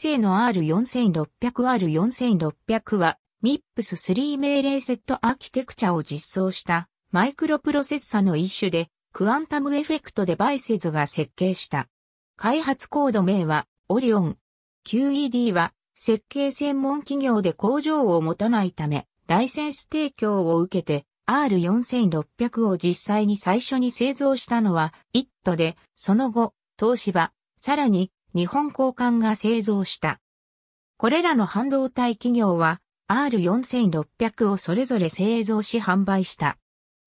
正の R4600R4600 は MIPS3 命令セットアーキテクチャを実装したマイクロプロセッサの一種でクアンタムエフェクトデバイセズが設計した。開発コード名はオリオン。QED は設計専門企業で工場を持たないためライセンス提供を受けて R4600 を実際に最初に製造したのは IT で、その後、東芝、さらに日本交換が製造した。これらの半導体企業は R4600 をそれぞれ製造し販売した。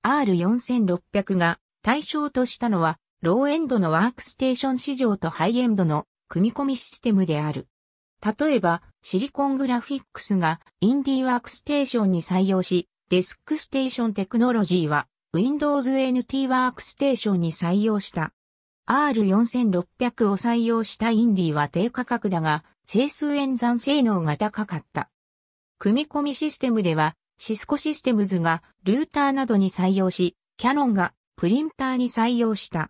R4600 が対象としたのはローエンドのワークステーション市場とハイエンドの組み込みシステムである。例えば、シリコングラフィックスがインディーワークステーションに採用し、デスクステーションテクノロジーは Windows NT ワークステーションに採用した。R4600 を採用したインディは低価格だが、整数演算性能が高かった。組み込みシステムでは、シスコシステムズがルーターなどに採用し、キャノンがプリンターに採用した。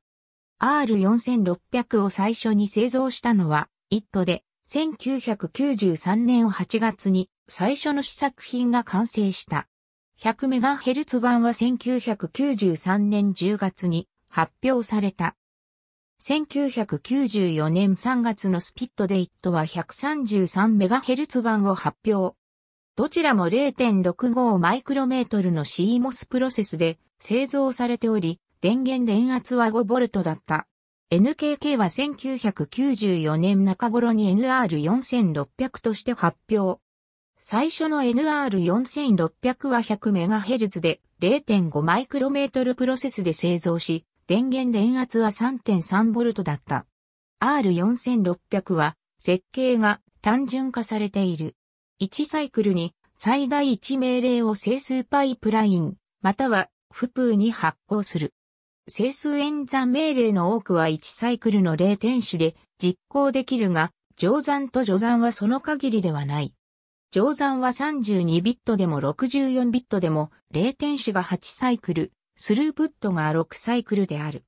R4600 を最初に製造したのは、ットで、1993年8月に最初の試作品が完成した。100MHz 版は1993年10月に発表された。1994年3月のスピットデイットは 133MHz 版を発表。どちらも0.65マイクロメートルの CMOS プロセスで製造されており、電源電圧は 5V だった。NKK は1994年中頃に NR4600 として発表。最初の NR4600 は 100MHz で0.5マイクロメートルプロセスで製造し、電源電圧は 3.3V だった。R4600 は設計が単純化されている。1サイクルに最大1命令を整数パイプライン、またはフプに発行する。整数演算命令の多くは1サイクルの0点子で実行できるが、乗算と除算はその限りではない。乗算は32ビットでも64ビットでも0点子が8サイクル、スループットが6サイクルである。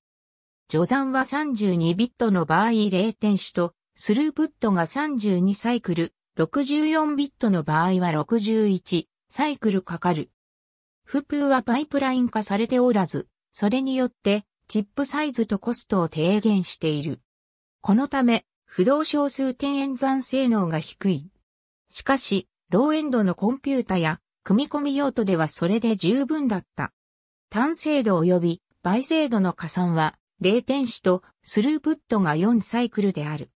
序算は32ビットの場合0点種と、スループットが32サイクル、64ビットの場合は61サイクルかかる。フプーはパイプライン化されておらず、それによってチップサイズとコストを低減している。このため、不動小数点演算性能が低い。しかし、ローエンドのコンピュータや組み込み用途ではそれで十分だった。単精度及び倍精度の加算は、0点子とスループットが4サイクルである。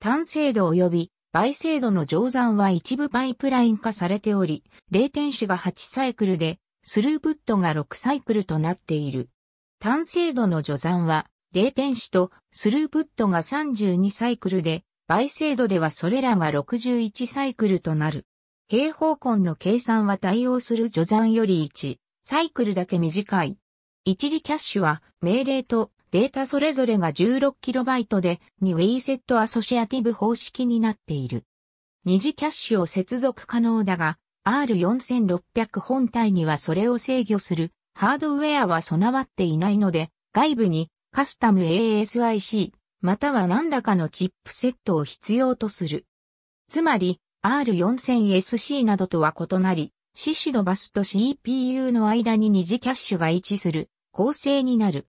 単精度及び倍精度の乗算は一部パイプライン化されており、0点子が8サイクルで、スループットが6サイクルとなっている。単精度の除算は、0点子とスループットが32サイクルで、倍精度ではそれらが61サイクルとなる。平方根の計算は対応する除算より1、サイクルだけ短い。一時キャッシュは命令とデータそれぞれが 16KB で2ウェイセットアソシアティブ方式になっている。二次キャッシュを接続可能だが、R4600 本体にはそれを制御するハードウェアは備わっていないので、外部にカスタム ASIC または何らかのチップセットを必要とする。つまり R4000SC などとは異なり、シシドバスと CPU の間に二次キャッシュが位置する構成になる。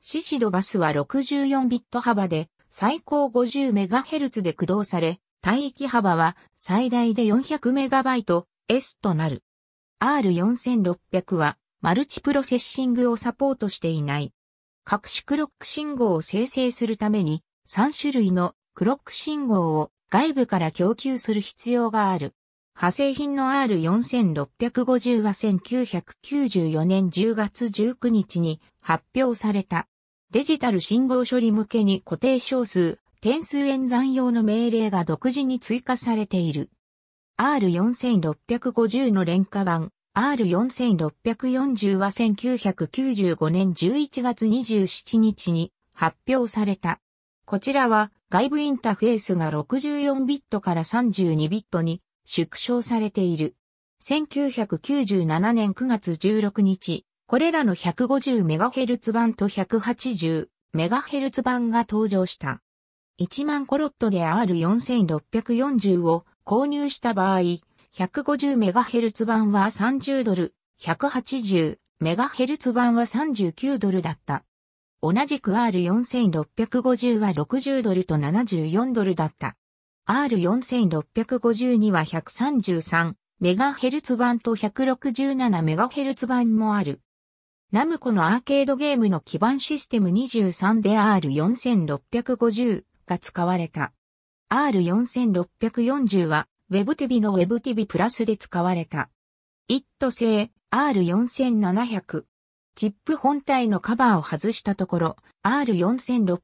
シシドバスは64ビット幅で最高 50MHz で駆動され、帯域幅は最大で 400MBs となる。R4600 はマルチプロセッシングをサポートしていない。各種クロック信号を生成するために3種類のクロック信号を外部から供給する必要がある。派生品の R4650 は1994年10月19日に発表された。デジタル信号処理向けに固定小数、点数演算用の命令が独自に追加されている。R4650 の廉価版 R4640 は1995年11月27日に発表された。こちらは外部インターフェースが64ビットから32ビットに縮小されている。1997年9月16日、これらの 150MHz 版と 180MHz 版が登場した。1万コロットで R4640 を購入した場合、150MHz 版は30ドル、180MHz 版は39ドルだった。同じく R4650 は60ドルと74ドルだった。R4652 は 133MHz 版と 167MHz 版もある。ナムコのアーケードゲームの基盤システム23で R4650 が使われた。R4640 は WebTV の WebTV プラスで使われた。一都製 R4700。チップ本体のカバーを外したところ、R4600 を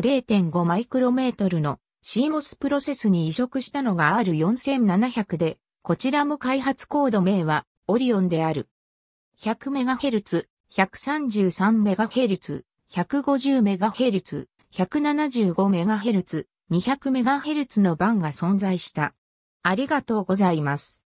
0.5マイクロメートルの CMOS プロセスに移植したのが R4700 で、こちらも開発コード名はオリオンである。100MHz、133MHz、150MHz、175MHz、200MHz の版が存在した。ありがとうございます。